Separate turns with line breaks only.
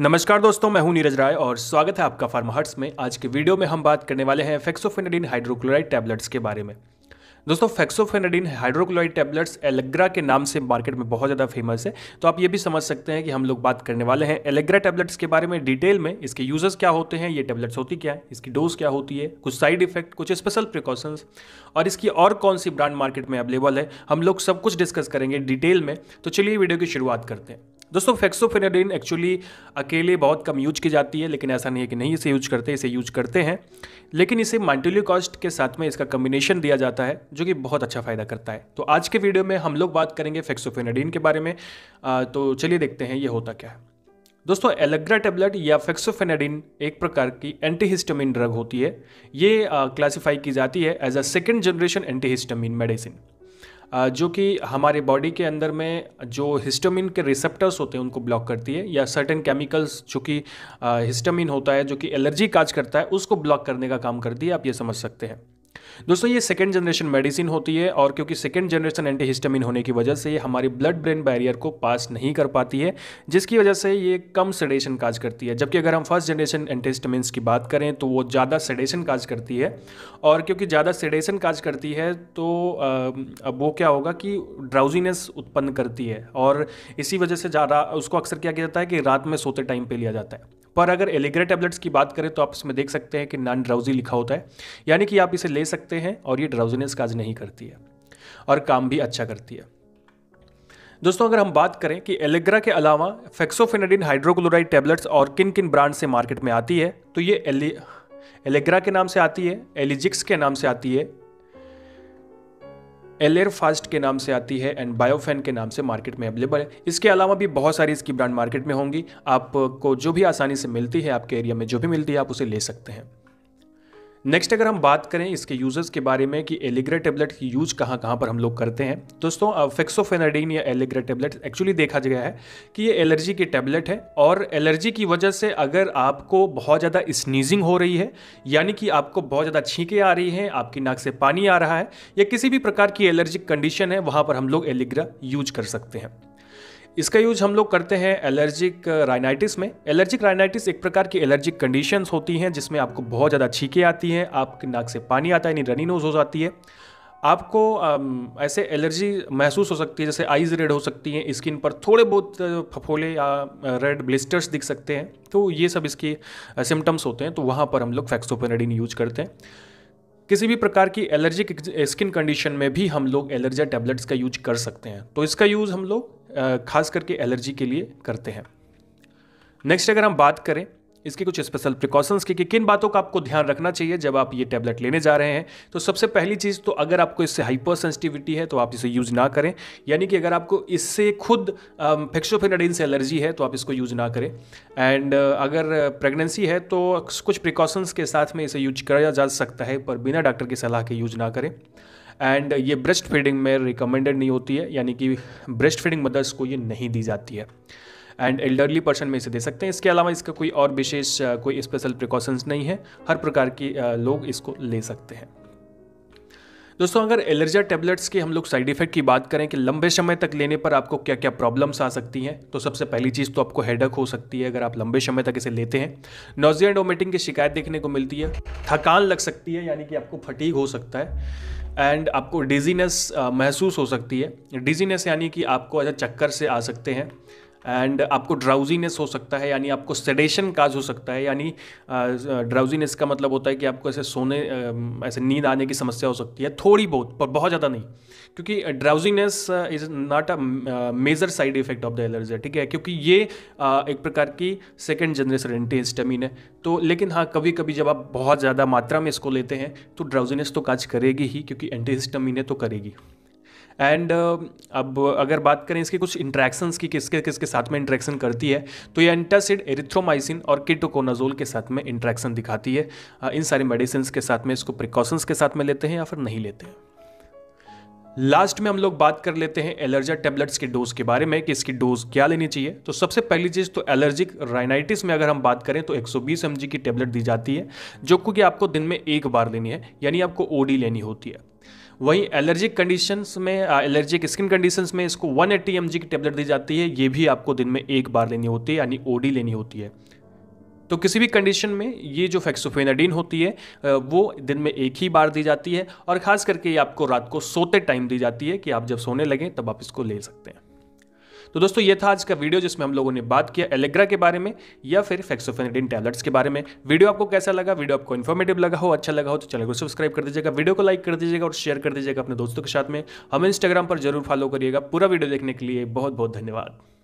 नमस्कार दोस्तों मैं हूं नीरज राय और स्वागत है आपका फार्माहट्स में आज के वीडियो में हम बात करने वाले हैं फेक्सोफेनाडीन हाइड्रोक्लोराइड टैबलेट्स के बारे में दोस्तों फेक्सोफेनाडीन हाइड्रोक्लोराइड टैबलेट्स एलेग्रा के नाम से मार्केट में बहुत ज़्यादा फेमस है तो आप ये भी समझ सकते हैं कि हम लोग बात करने वाले हैं एलेग्रा टैबलेट्स के बारे में डिटेल में इसके यूजर्स क्या होते हैं ये टैबलेट्स होती क्या है इसकी डोज क्या होती है कुछ साइड इफेक्ट कुछ स्पेशल प्रिकॉशंस और इसकी और कौन सी ब्रांड मार्केट में अवेलेबल है हम लोग सब कुछ डिस्कस करेंगे डिटेल में तो चलिए वीडियो की शुरुआत करते हैं दोस्तों फेक्सोफेनाडीन एक्चुअली अकेले बहुत कम यूज की जाती है लेकिन ऐसा नहीं है कि नहीं इसे यूज करते इसे यूज करते हैं लेकिन इसे मांटिलिकॉस्ट के साथ में इसका कम्बिनेशन दिया जाता है जो कि बहुत अच्छा फ़ायदा करता है तो आज के वीडियो में हम लोग बात करेंगे फेक्सोफेनाडीन के बारे में आ, तो चलिए देखते हैं ये होता क्या है दोस्तों एलेग्रा टेबलेट या फेक्सोफेनाडीन एक प्रकार की एंटीहिस्टामिन ड्रग होती है ये क्लासिफाई की जाती है as a second generation antihistamine medicine जो कि हमारे बॉडी के अंदर में जो हिस्टामिन के रिसेप्टर्स होते हैं उनको ब्लॉक करती है या सर्टेन केमिकल्स जो कि हिस्टामिन होता है जो कि एलर्जी काज करता है उसको ब्लॉक करने का काम करती है आप ये समझ सकते हैं दोस्तों ये सेकेंड जनरेशन मेडिसिन होती है और क्योंकि सेकेंड जनरेशन एंटीहिस्टामिन होने की वजह से ये हमारी ब्लड ब्रेन बैरियर को पास नहीं कर पाती है जिसकी वजह से ये कम सेडेशन काज करती है जबकि अगर हम फर्स्ट जनरेशन एंटीहिस्टामिन की बात करें तो वो ज़्यादा सेडेशन काज करती है और क्योंकि ज़्यादा सेडेशन काज करती है तो अब वो क्या होगा कि ड्राउजीनेस उत्पन्न करती है और इसी वजह से ज़्यादा उसको अक्सर क्या किया जाता है कि रात में सोते टाइम पर लिया जाता है पर अगर एलेग्रा टैबलेट्स की बात करें तो आप इसमें देख सकते हैं कि नॉन ड्राउजी लिखा होता है यानी कि आप इसे ले सकते हैं और ये ड्राउजीनेस काज नहीं करती है और काम भी अच्छा करती है दोस्तों अगर हम बात करें कि एलेग्रा के अलावा फेक्सोफेनाडिन हाइड्रोक्लोराइड टैबलेट्स और किन किन ब्रांड से मार्केट में आती है तो ये एलेग्रा के नाम से आती है एलिजिक्स के नाम से आती है एलेर फास्ट के नाम से आती है एंड बायोफेन के नाम से मार्केट में अवेलेबल है इसके अलावा भी बहुत सारी इसकी ब्रांड मार्केट में होंगी आपको जो भी आसानी से मिलती है आपके एरिया में जो भी मिलती है आप उसे ले सकते हैं नेक्स्ट अगर हम बात करें इसके यूजर्स के बारे में कि एलिग्रा टेबलेट की यूज कहाँ कहाँ पर हम लोग करते हैं दोस्तों फेक्सोफेनाडीन या एलिग्रा टेबलेट एक्चुअली देखा गया है कि ये एलर्जी की टेबलेट है और एलर्जी की वजह से अगर आपको बहुत ज़्यादा स्नीजिंग हो रही है यानी कि आपको बहुत ज़्यादा छींकें आ रही हैं आपकी नाक से पानी आ रहा है या किसी भी प्रकार की एलर्जिक कंडीशन है वहाँ पर हम लोग एलिग्रा यूज कर सकते हैं इसका यूज हम लोग करते हैं एलर्जिक राइनाइटिस में एलर्जिक राइनाइटिस एक प्रकार की एलर्जिक कंडीशंस होती हैं जिसमें आपको बहुत ज़्यादा छीके आती हैं आपके नाक से पानी आता है यानी रनी नोज हो जाती है आपको आम, ऐसे एलर्जी महसूस हो सकती है जैसे आइज़ रेड हो सकती हैं स्किन पर थोड़े बहुत फफोले या रेड ब्लिस्टर्स दिख सकते हैं तो ये सब इसके सिम्टम्स होते हैं तो वहाँ पर हम लोग फैक्सोपेनेडिन यूज करते हैं किसी भी प्रकार की एलर्जिक स्किन कंडीशन में भी हम लोग एलर्जा टैबलेट्स का यूज कर सकते हैं तो इसका यूज़ हम लोग खास करके एलर्जी के लिए करते हैं नेक्स्ट अगर हम बात करें इसके कुछ स्पेशल प्रिकॉशंस की कि किन बातों का आपको ध्यान रखना चाहिए जब आप ये टैबलेट लेने जा रहे हैं तो सबसे पहली चीज़ तो अगर आपको इससे हाइपर सेंसिटिविटी है तो आप इसे यूज़ ना करें यानी कि अगर आपको इससे खुद फेक्सोफेनाडीन से एलर्जी है तो आप इसको यूज़ ना करें एंड अगर प्रेगनेंसी है तो कुछ प्रिकॉशंस के साथ में इसे यूज किया जा सकता है पर बिना डॉक्टर की सलाह के यूज ना करें एंड ये ब्रेस्ट फीडिंग में रिकमेंडेड नहीं होती है यानी कि ब्रेस्ट फीडिंग मदर्स को ये नहीं दी जाती है एंड एल्डरली पर्सन में इसे दे सकते हैं इसके अलावा इसका कोई और विशेष कोई स्पेशल प्रिकॉशंस नहीं है हर प्रकार के लोग इसको ले सकते हैं दोस्तों अगर एलर्जा टैबलेट्स के हम लोग साइड इफेक्ट की बात करें कि लंबे समय तक लेने पर आपको क्या क्या प्रॉब्लम्स आ सकती हैं तो सबसे पहली चीज़ तो आपको हेडक हो सकती है अगर आप लंबे समय तक इसे लेते हैं नोजिया एंड ओमेटिंग की शिकायत देखने को मिलती है थकान लग सकती है यानी कि आपको फटीक हो सकता है एंड आपको डिजीनेस uh, महसूस हो सकती है डिजीनेस यानी कि आपको अच्छा चक्कर से आ सकते हैं एंड आपको ड्राउजीनेस हो सकता है यानी आपको सेडेशन काज हो सकता है यानी ड्राउजीनेस का मतलब होता है कि आपको ऐसे सोने ऐसे नींद आने की समस्या हो सकती है थोड़ी बहुत पर बहुत ज़्यादा नहीं क्योंकि drowsiness is not a major side effect of the allergy ठीक है क्योंकि ये एक प्रकार की सेकेंड जनरेशन एंटीस्टमिन है तो लेकिन हाँ कभी कभी जब आप बहुत ज़्यादा मात्रा में इसको लेते हैं तो ड्राउजीनेस तो काज करेगी ही क्योंकि एंटीस्टमिन है तो करेगी एंड uh, अब अगर बात करें इसके कुछ इंट्रैक्शंस की किसके किसके साथ में इंट्रैक्शन करती है तो ये एंटासिड एरिथ्रोमाइसिन और किटोकोनाजोल के साथ में इंट्रैक्शन दिखाती है uh, इन सारी मेडिसिन के साथ में इसको प्रिकॉशंस के साथ में लेते हैं या फिर नहीं लेते हैं लास्ट में हम लोग बात कर लेते हैं एलर्जा टेबलेट्स के डोज के बारे में कि इसकी डोज क्या लेनी चाहिए तो सबसे पहली चीज़ तो एलर्जिक राइनाइटिस में अगर हम बात करें तो 120 सौ की टेबलेट दी जाती है जो कि आपको दिन में एक बार लेनी है यानी आपको ओडी लेनी होती है वहीं एलर्जिक कंडीशंस में एलर्जिक स्किन कंडीशंस में इसको 180 एट्टी की टेबलेट दी जाती है ये भी आपको दिन में एक बार लेनी होती है यानी ओडी लेनी होती है तो किसी भी कंडीशन में ये जो फैक्सोफेनाडीन होती है वो दिन में एक ही बार दी जाती है और ख़ास करके ये आपको रात को सोते टाइम दी जाती है कि आप जब सोने लगें तब आप इसको ले सकते हैं तो दोस्तों ये था आज का वीडियो जिसमें हम लोगों ने बात किया एलेग्रा के बारे में या फिर फैक्सोफेनिडिन टैबलेट्स के बारे में वीडियो आपको कैसा लगा वीडियो आपको इन्फॉर्मेटिव लगा हो अच्छा लगा हो तो चैनल को सब्सक्राइब कर दीजिएगा वीडियो को लाइक कर दीजिएगा और शेयर कर दीजिएगा अपने दोस्तों के साथ में हमें इंस्टाग्राम पर जरूर फॉलो करिएगा पूरा वीडियो देखने के लिए बहुत बहुत धन्यवाद